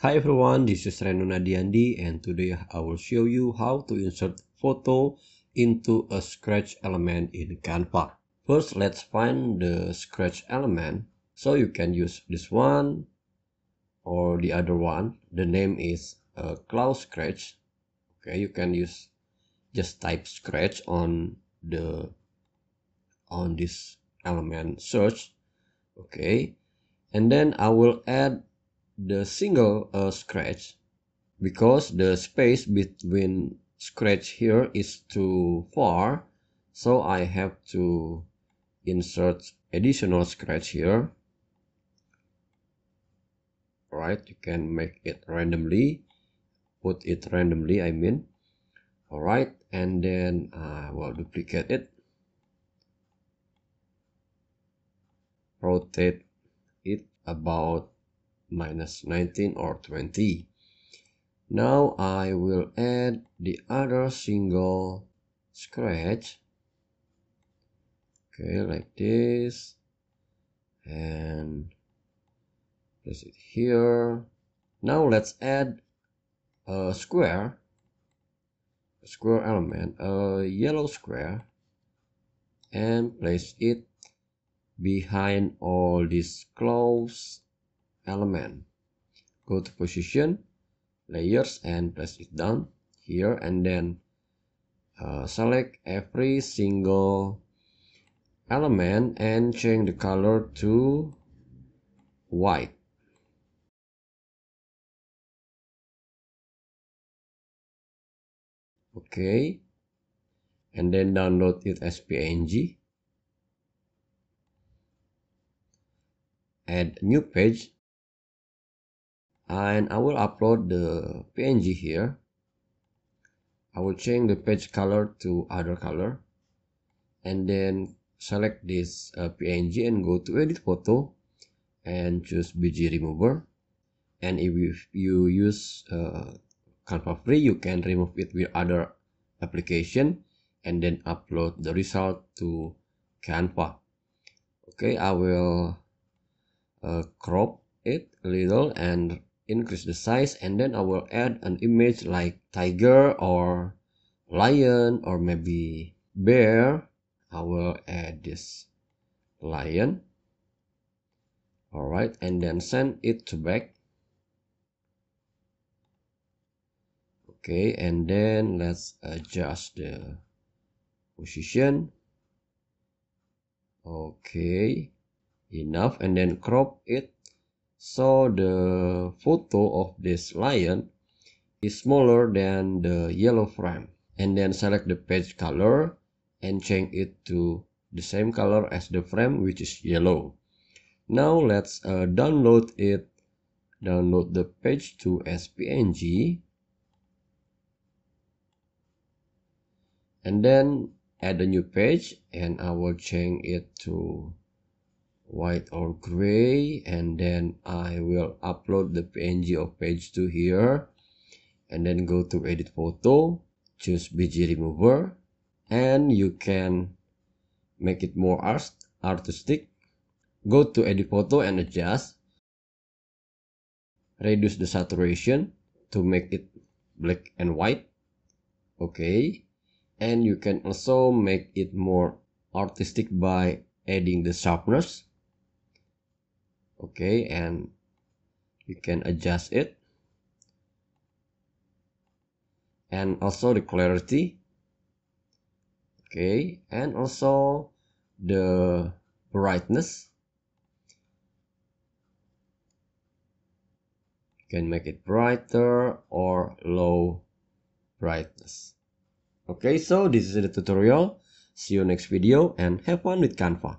Hi everyone, this is Reno Nadiandi and today I will show you how to insert photo into a scratch element in Canva. First, let's find the scratch element. So you can use this one or the other one. The name is uh, cloud scratch. Okay, you can use just type scratch on the on this element search. Okay, and then I will add the single uh, scratch because the space between scratch here is too far so I have to insert additional scratch here right you can make it randomly put it randomly I mean all right and then I uh, will duplicate it rotate it about minus 19 or 20. Now I will add the other single scratch. Okay, like this. And place it here. Now let's add a square, a square element, a yellow square, and place it behind all these clothes element. Go to position, layers and press it down here and then uh, select every single element and change the color to white. Okay, and then download it as PNG. Add new page and I will upload the PNG here I will change the page color to other color and then select this uh, PNG and go to edit photo and choose BG remover and if you use uh, Canva free you can remove it with other application and then upload the result to Canva okay I will uh, crop it a little and increase the size and then I will add an image like tiger or lion or maybe bear I will add this lion alright and then send it to back okay and then let's adjust the position okay enough and then crop it so the photo of this lion is smaller than the yellow frame and then select the page color and change it to the same color as the frame which is yellow now let's uh, download it download the page to SPNG, and then add a new page and I will change it to white or gray and then I will upload the PNG of page 2 here and then go to edit photo choose BG remover and you can make it more art artistic go to edit photo and adjust reduce the saturation to make it black and white okay and you can also make it more artistic by adding the sharpness okay and you can adjust it and also the clarity okay and also the brightness you can make it brighter or low brightness okay so this is the tutorial see you next video and have fun with canva